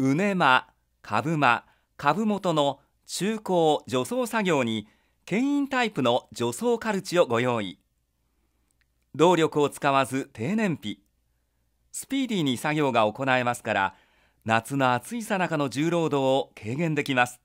梅間、株間、株元の中高除草作業に牽引タイプの除草カルチをご用意動力を使わず低燃費スピーディーに作業が行えますから夏の暑いさなかの重労働を軽減できます